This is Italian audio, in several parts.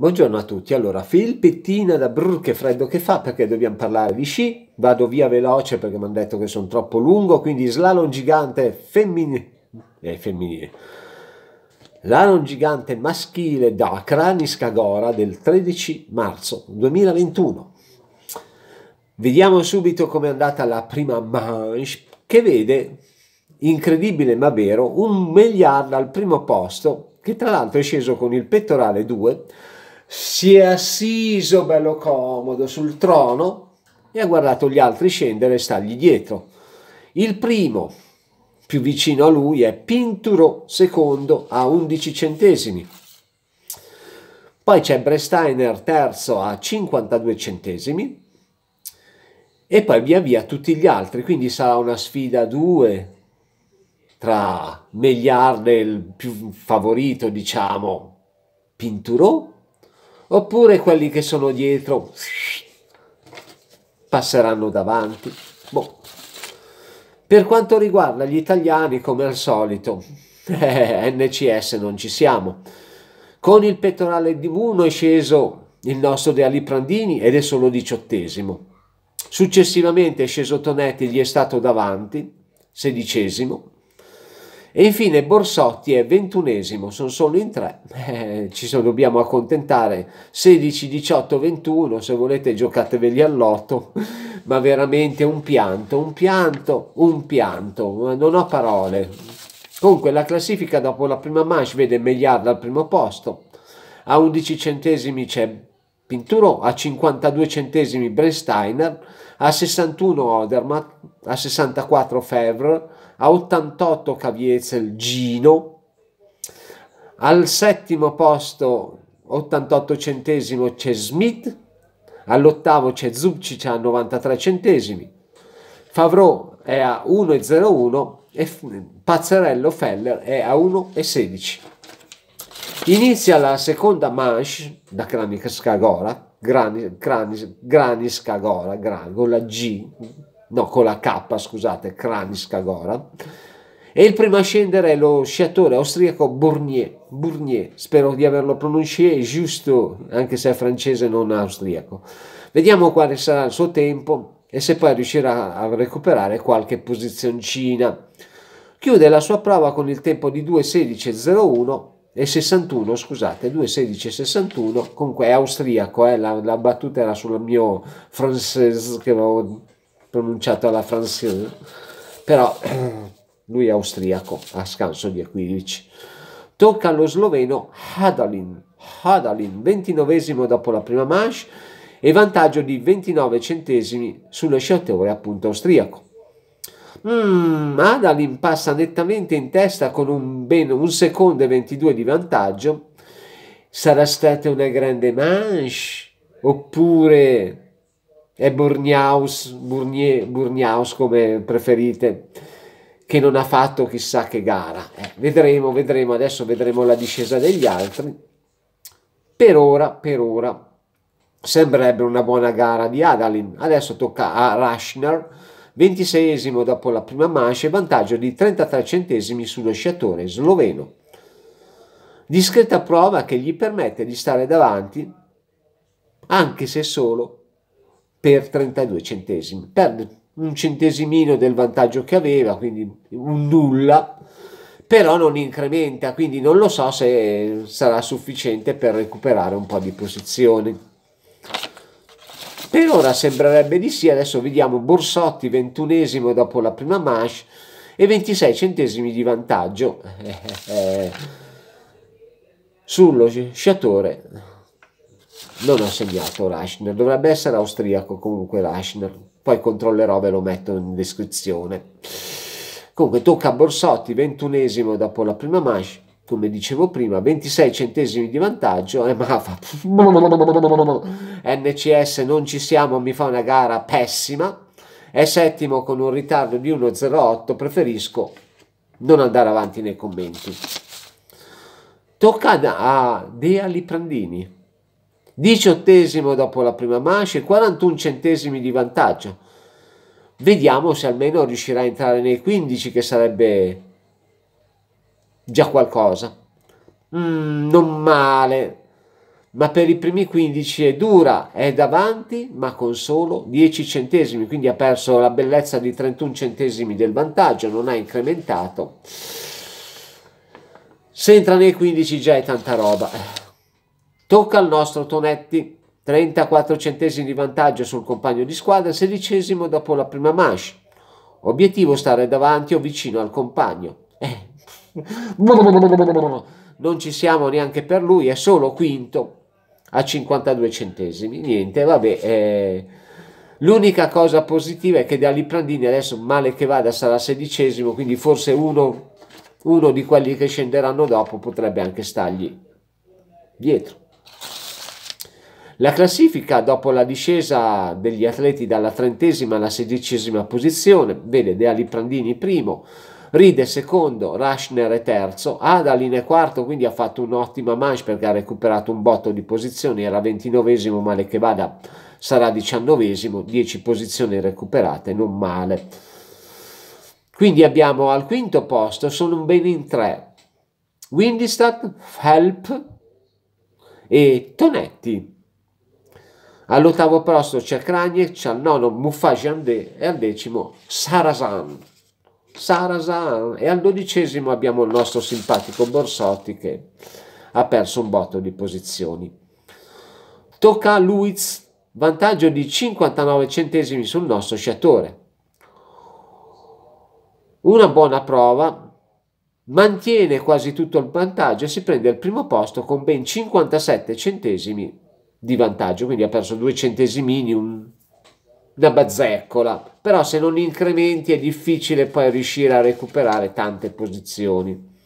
Buongiorno a tutti, allora filpettina da brrr che freddo che fa perché dobbiamo parlare di sci, vado via veloce perché mi hanno detto che sono troppo lungo, quindi slalom gigante femminile, eh, femminile. Slalom gigante maschile da Kraniskagora del 13 marzo 2021. Vediamo subito com'è andata la prima manche che vede, incredibile ma vero, un miliardo al primo posto che tra l'altro è sceso con il pettorale 2 si è assiso bello comodo sul trono e ha guardato gli altri scendere e stargli dietro. Il primo, più vicino a lui, è Pinturo secondo a 11 centesimi. Poi c'è Bresteiner terzo a 52 centesimi e poi via via tutti gli altri, quindi sarà una sfida a due tra e il più favorito, diciamo, Pinturo oppure quelli che sono dietro passeranno davanti. Boh. Per quanto riguarda gli italiani, come al solito, eh, NCS non ci siamo. Con il pettorale di Buno è sceso il nostro De Ali Prandini ed è solo diciottesimo. Successivamente è sceso Tonetti, gli è stato davanti, sedicesimo. E infine Borsotti è ventunesimo, sono solo in tre, eh, ci sono, dobbiamo accontentare 16, 18, 21, se volete giocateveli all'otto, ma veramente un pianto, un pianto, un pianto, non ho parole. Comunque la classifica dopo la prima manche vede Megliard al primo posto, a 11 centesimi c'è Pinturo, a 52 centesimi Bresteiner, a 61 Odermatt, a 64 Fevre, a 88 Caviezel Gino, al settimo posto 88 centesimo c'è Smith, all'ottavo c'è Zubcic a 93 centesimi, Favreau è a 1,01 e Pazzerello Feller è a 1,16. Inizia la seconda manche da Kranis Kagora, Granis, Granis, Granis Kagora, Gran, con la G, no con la K scusate, Kranis Kagora. e il primo a scendere è lo sciatore austriaco Bournier, Bournier spero di averlo pronunciato giusto anche se è francese e non austriaco vediamo quale sarà il suo tempo e se poi riuscirà a recuperare qualche posizioncina chiude la sua prova con il tempo di 2.16.01 e 61, scusate, 2.16.61, comunque è austriaco, eh, la, la, battuta era sul mio francese che avevo pronunciato alla Francine, però lui è austriaco, a scanso di equivoci. Tocca allo sloveno Hadalin, Hadalin, 29 dopo la prima manche e vantaggio di 29 centesimi sullo sciottore appunto austriaco. Mm, Hadalin passa nettamente in testa con un, ben, un secondo e 22 di vantaggio. Sarà stata una grande manche? Oppure è Burniaus, Burnier, Burniaus come preferite, che non ha fatto chissà che gara. Eh, vedremo, vedremo, adesso vedremo la discesa degli altri. Per ora, per ora, sembrerebbe una buona gara di Adalin. Adesso tocca a Rashner, 26esimo dopo la prima manche, vantaggio di 33 centesimi sullo sciatore sloveno. Discreta prova che gli permette di stare davanti, anche se solo per 32 centesimi, perde un centesimino del vantaggio che aveva, quindi un nulla, però non incrementa, quindi non lo so se sarà sufficiente per recuperare un po' di posizioni. Per ora sembrerebbe di sì, adesso vediamo Borsotti 21 dopo la prima manche e 26 centesimi di vantaggio sullo sciatore non ho segnato Reichner, dovrebbe essere austriaco comunque Reichner, poi controllerò, ve lo metto in descrizione. Comunque tocca a Borsotti, ventunesimo dopo la prima manche, come dicevo prima, 26 centesimi di vantaggio e eh, Mafa, NCS non ci siamo, mi fa una gara pessima, è settimo con un ritardo di 1.08, preferisco non andare avanti nei commenti. Tocca a Dea Liprandini 18 dopo la prima mancia e 41 centesimi di vantaggio. Vediamo se almeno riuscirà a entrare nei 15 che sarebbe già qualcosa. Mm, non male, ma per i primi 15 è dura, è davanti ma con solo 10 centesimi, quindi ha perso la bellezza di 31 centesimi del vantaggio, non ha incrementato. Se entra nei 15 già è tanta roba. Tocca al nostro Tonetti, 34 centesimi di vantaggio sul compagno di squadra, sedicesimo dopo la prima manche. Obiettivo stare davanti o vicino al compagno. Eh. Non ci siamo neanche per lui, è solo quinto a 52 centesimi. Niente, vabbè. Eh. L'unica cosa positiva è che da Liprandini adesso male che vada sarà sedicesimo, quindi forse uno, uno di quelli che scenderanno dopo potrebbe anche stargli dietro. La classifica dopo la discesa degli atleti dalla trentesima alla sedicesima posizione vede De Aliprandini primo, Ride secondo, Rushner è terzo, Adalin è quarto, quindi ha fatto un'ottima manche perché ha recuperato un botto di posizioni, era ventinovesimo, male che vada sarà diciannovesimo, dieci posizioni recuperate, non male. Quindi abbiamo al quinto posto, sono un bene in tre, Windistat, Help e Tonetti. All'ottavo posto c'è Kranjec, al nono Mufajandé e al decimo Sarazan. Sarazan. E al dodicesimo abbiamo il nostro simpatico Borsotti che ha perso un botto di posizioni. Tocca a Luiz, vantaggio di 59 centesimi sul nostro sciatore. Una buona prova, mantiene quasi tutto il vantaggio e si prende il primo posto con ben 57 centesimi di vantaggio, quindi ha perso due centesimini, un, una bazzeccola, però se non incrementi è difficile poi riuscire a recuperare tante posizioni.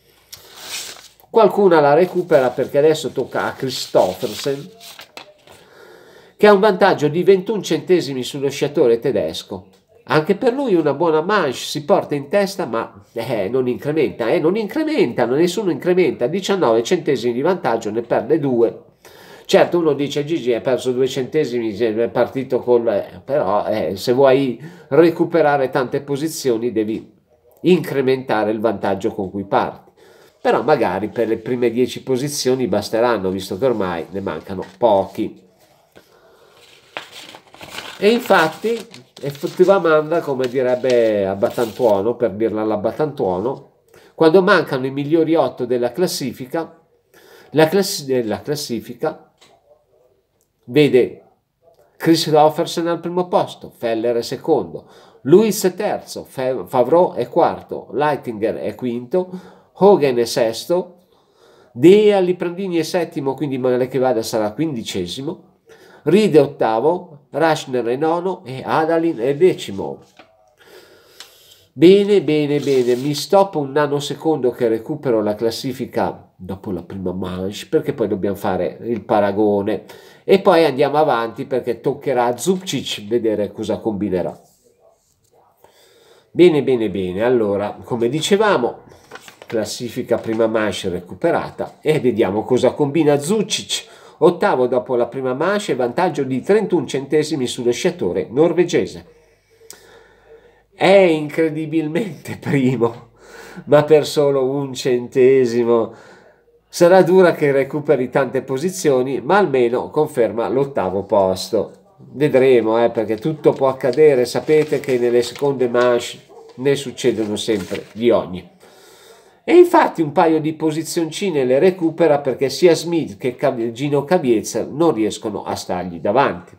Qualcuna la recupera perché adesso tocca a Christoffersen, che ha un vantaggio di 21 centesimi sullo sciatore tedesco. Anche per lui una buona manche si porta in testa, ma eh, non incrementa, eh, non incrementa, nessuno incrementa. 19 centesimi di vantaggio, ne perde due. Certo, uno dice Gigi ha perso due centesimi, è partito col... però eh, se vuoi recuperare tante posizioni devi incrementare il vantaggio con cui parti. Però magari per le prime dieci posizioni basteranno, visto che ormai ne mancano pochi. E infatti, effettivamente, come direbbe Abbattantuono, per dirla all'Abbattantuono, quando mancano i migliori otto della classifica, la, class- della classifica Vede Christoffersen al primo posto, Feller è secondo, Luis è terzo, Favreau è quarto, Leitinger è quinto, Hogan è sesto, Dea Liprandini è settimo, quindi male che vada sarà quindicesimo, Ride ottavo, Rashner è nono e Adalin è decimo. Bene, bene, bene, mi stoppo un nanosecondo che recupero la classifica dopo la prima manche perché poi dobbiamo fare il paragone e poi andiamo avanti perché toccherà a Zubcic vedere cosa combinerà. Bene, bene, bene. Allora, come dicevamo, classifica prima manche recuperata e vediamo cosa combina Zucic. Ottavo dopo la prima manche, vantaggio di 31 centesimi sullo sciatore norvegese. È incredibilmente primo, ma per solo un centesimo Sarà dura che recuperi tante posizioni, ma almeno conferma l'ottavo posto. Vedremo, eh, perché tutto può accadere. Sapete che nelle seconde manche ne succedono sempre di ogni. E infatti un paio di posizioncine le recupera perché sia Smith che Gino Caviezza non riescono a stargli davanti.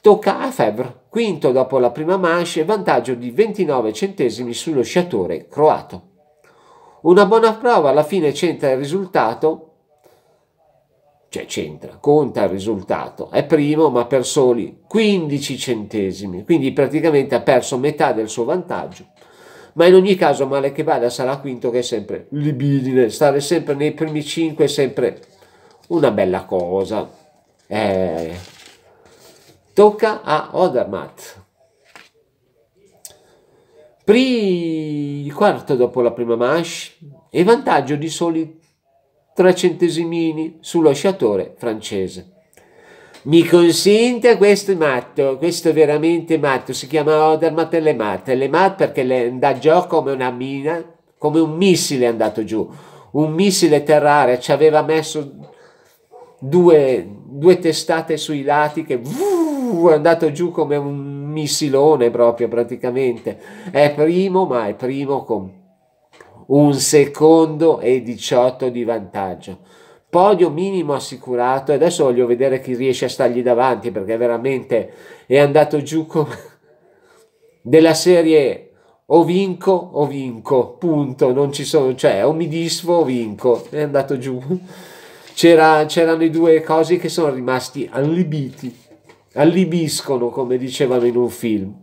Tocca a Febvre, quinto dopo la prima manche, vantaggio di 29 centesimi sullo sciatore croato. Una buona prova alla fine c'entra il risultato, cioè c'entra, conta il risultato, è primo ma per soli 15 centesimi, quindi praticamente ha perso metà del suo vantaggio. Ma in ogni caso, male che vada, sarà quinto che è sempre libidine, stare sempre nei primi 5 è sempre una bella cosa. Eh, tocca a Odermatt. Prì quarto dopo la prima manche e vantaggio di soli tre centesimini sul lasciatore francese. Mi consente questo è matto, questo è veramente matto, si chiama Odermatt e Lemat, Lemat perché le, da gioco come una mina, come un missile è andato giù, un missile terrare, ci aveva messo due, due testate sui lati che vuh, è andato giù come un missilone proprio praticamente. È primo, ma è primo con un secondo e 18 di vantaggio. Podio minimo assicurato. Adesso voglio vedere chi riesce a stargli davanti perché veramente è andato giù con della serie o vinco o vinco, punto, non ci sono, cioè o mi disfo o vinco, è andato giù. C'era, c'erano i due cose che sono rimasti allibiti allibiscono, come dicevano in un film.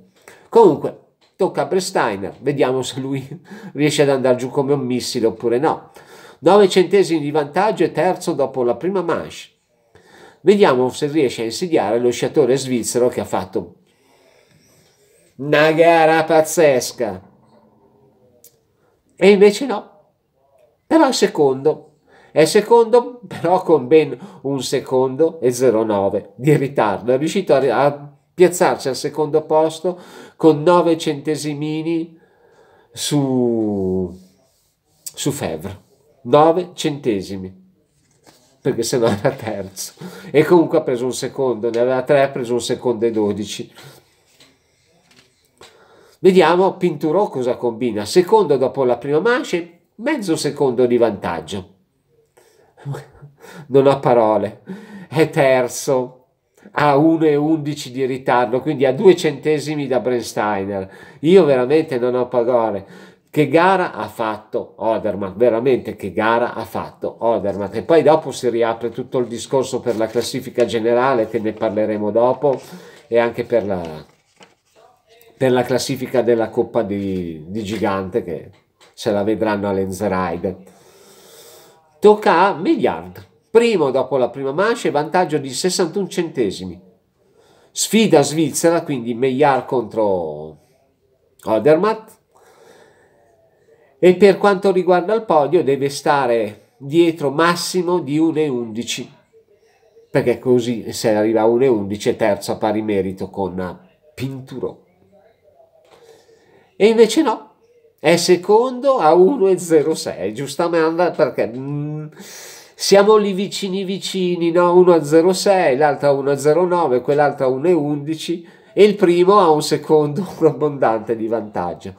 Comunque, tocca a Steiner, vediamo se lui riesce ad andare giù come un missile oppure no. 9 centesimi di vantaggio e terzo dopo la prima manche. Vediamo se riesce a insediare lo sciatore svizzero che ha fatto una gara pazzesca. E invece no. Però il secondo è secondo però con ben un secondo e 0,9 di ritardo. È riuscito a, a piazzarsi al secondo posto con 9 centesimini su, su Fevre. 9 centesimi perché se no era terzo e comunque ha preso un secondo ne aveva tre, ha preso un secondo e 12 vediamo Pinturò cosa combina secondo dopo la prima manche mezzo secondo di vantaggio non ho parole, è terzo a 1,11 di ritardo, quindi a due centesimi da Brensteiner. Io veramente non ho parole. Che gara ha fatto Odermatt, veramente che gara ha fatto Odermatt. E poi dopo si riapre tutto il discorso per la classifica generale, che ne parleremo dopo, e anche per la, per la classifica della Coppa di, di Gigante, che se la vedranno all'Enzeride. Tocca a Milliard, primo dopo la prima mancia vantaggio di 61 centesimi. Sfida svizzera, quindi Meillard contro Odermatt. E per quanto riguarda il podio deve stare dietro massimo di 1,11 perché così se arriva a 1,11 terzo a pari merito con Pinturo. E invece no, è secondo a 1,06, giustamente perché mm, siamo lì vicini vicini, no? 1,06, l'altra 1,09, quell'altra 1,11 e il primo ha un secondo abbondante di vantaggio.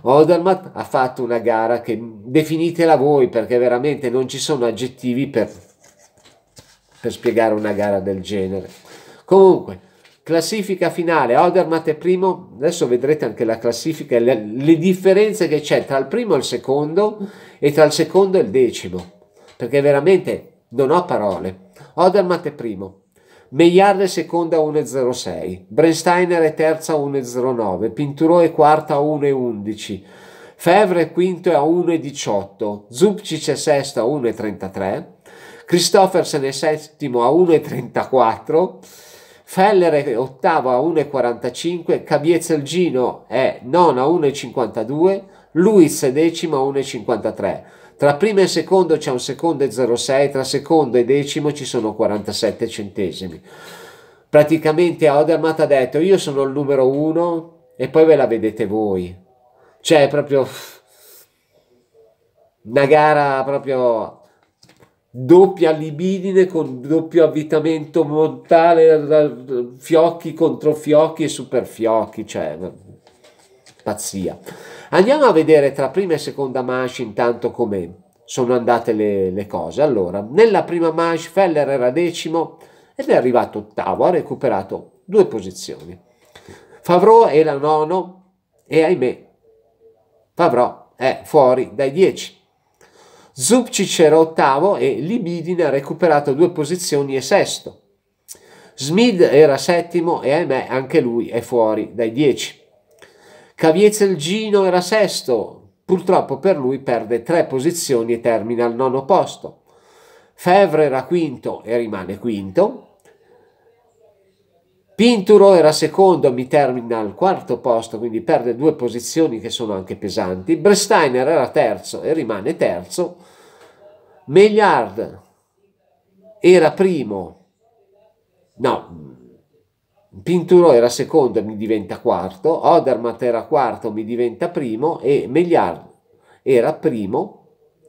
Odermatt ha fatto una gara che definitela voi perché veramente non ci sono aggettivi per, per spiegare una gara del genere. Comunque, Classifica finale, Odermatt è primo, adesso vedrete anche la classifica, le, le differenze che c'è tra il primo e il secondo e tra il secondo e il decimo, perché veramente non ho parole. Odermatt è primo, Meillard è seconda 1.06, Brensteiner è terza 1.09, Pinturò è quarta 1.11, Fevre è quinto a 1.18, Zubcic è sesto a 1.33, Christoffersen è settimo a 1.34, Feller è ottavo a 1,45, Cabiezelgino è nono a 1,52, Luiz è decimo a 1,53. Tra primo e secondo c'è un secondo e 0,6, tra secondo e decimo ci sono 47 centesimi. Praticamente Odermatt ha detto io sono il numero uno e poi ve la vedete voi. Cioè è proprio una gara proprio doppia libidine con doppio avvitamento montale, eh, eh, fiocchi contro fiocchi e super fiocchi, cioè eh, pazzia. Andiamo a vedere tra prima e seconda manche intanto come sono andate le, le cose. Allora, nella prima manche Feller era decimo ed è arrivato ottavo, ha recuperato due posizioni. Favreau era nono e ahimè, Favreau è fuori dai dieci Zubcic era ottavo e Libidin ha recuperato due posizioni e sesto. Smid era settimo e ahimè anche lui è fuori dai 10. Caviezelgino era sesto, purtroppo per lui perde tre posizioni e termina al nono posto. Fevre era quinto e rimane quinto. Pinturo era secondo a Mitermina al quarto posto, quindi perde due posizioni che sono anche pesanti. Bresteiner era terzo e rimane terzo. Megliard era primo, no, Pinturo era secondo e mi diventa quarto, Odermatt era quarto, mi diventa primo e Megliard era primo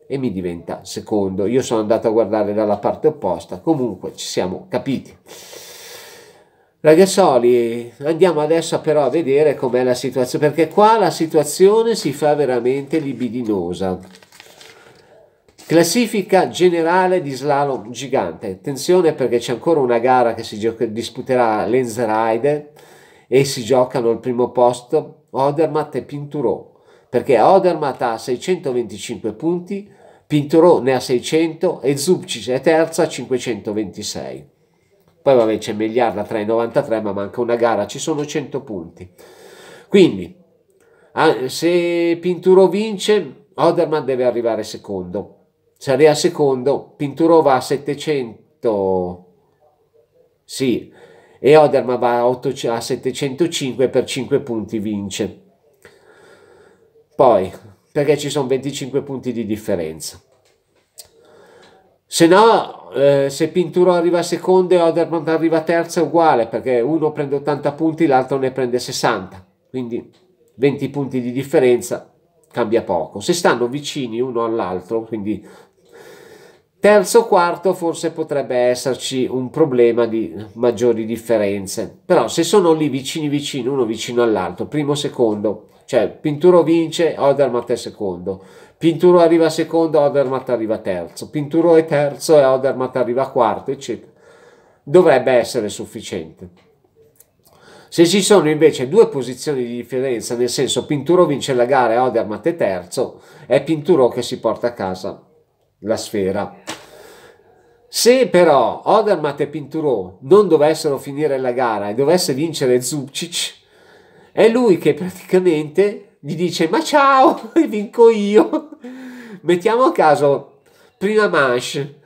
e mi diventa secondo. Io sono andato a guardare dalla parte opposta, comunque ci siamo capiti. Ragazzoli, andiamo adesso però a vedere com'è la situazione, perché qua la situazione si fa veramente libidinosa. Classifica generale di slalom gigante. Attenzione perché c'è ancora una gara che si disputerà Lenz e si giocano al primo posto Odermatt e Pinturò, perché Odermatt ha 625 punti, Pinturò ne ha 600 e Zubcic è terza a 526. Poi vabbè c'è Megliarda 3,93 ma manca una gara, ci sono 100 punti. Quindi se Pinturo vince, Oderman deve arrivare secondo. Se arriva secondo, Pinturo va a 700, sì, e Oderman va a, 8, a 705 per 5 punti vince. Poi, perché ci sono 25 punti di differenza. Se no, eh, se Pinturo arriva a seconda e Oderman arriva a terza è uguale, perché uno prende 80 punti, l'altro ne prende 60. Quindi 20 punti di differenza cambia poco. Se stanno vicini uno all'altro, quindi terzo o quarto forse potrebbe esserci un problema di maggiori differenze. Però se sono lì vicini vicini, uno vicino all'altro, primo secondo, cioè, Pinturo vince, Odermatt è secondo. Pinturo arriva secondo, Odermatt arriva terzo. Pinturo è terzo e Odermatt arriva quarto, eccetera. Dovrebbe essere sufficiente. Se ci sono invece due posizioni di differenza, nel senso Pinturo vince la gara e Odermatt è terzo, è Pinturo che si porta a casa la sfera. Se però Odermatt e Pinturo non dovessero finire la gara e dovesse vincere Zucic, è lui che praticamente gli dice ma ciao, vinco io. Mettiamo a caso prima manche,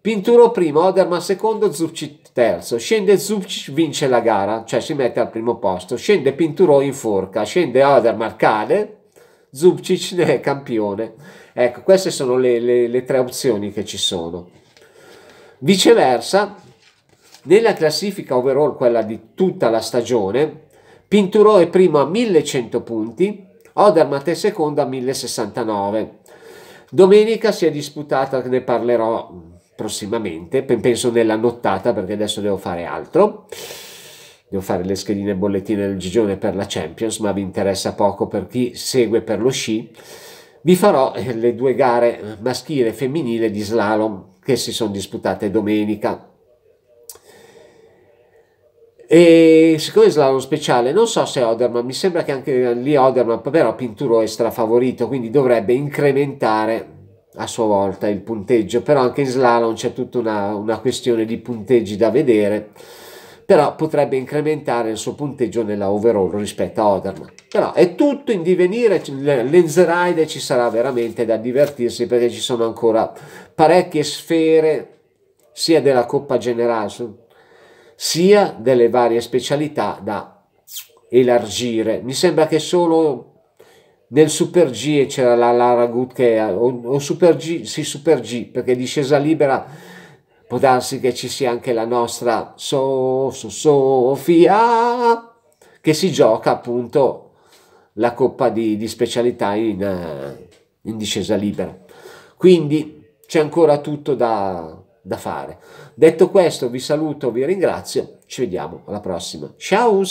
Pinturo primo, Oderman secondo, Zubcic terzo. Scende Zubcic, vince la gara, cioè si mette al primo posto. Scende Pinturo in forca, scende Oderman, cade, Zubcic ne è campione. Ecco, queste sono le, le, le tre opzioni che ci sono. Viceversa, nella classifica overall, quella di tutta la stagione, è primo a 1100 punti, Odermatt è secondo a 1069. Domenica si è disputata, ne parlerò prossimamente, penso nella nottata perché adesso devo fare altro. Devo fare le schedine e bollettine del Gigione per la Champions, ma vi interessa poco per chi segue per lo sci. Vi farò eh, le due gare maschile e femminile di slalom che si sono disputate domenica. E siccome è slalom speciale, non so se Oderman, mi sembra che anche lì Oderman, però Pinturo è strafavorito, quindi dovrebbe incrementare a sua volta il punteggio, però anche in slalom c'è tutta una, una questione di punteggi da vedere, però potrebbe incrementare il suo punteggio nella overall rispetto a Oderman. Però è tutto in divenire, l'Enzeride ci sarà veramente da divertirsi perché ci sono ancora parecchie sfere sia della Coppa Generale sia delle varie specialità da elargire. Mi sembra che solo nel Super G c'era la Lara Good che o, o Super G, sì Super G perché discesa libera può darsi che ci sia anche la nostra so, so, Sofia che si gioca appunto la coppa di, di specialità in, eh, in discesa libera. Quindi c'è ancora tutto da, da fare. Detto questo vi saluto, vi ringrazio, ci vediamo alla prossima. Ciao!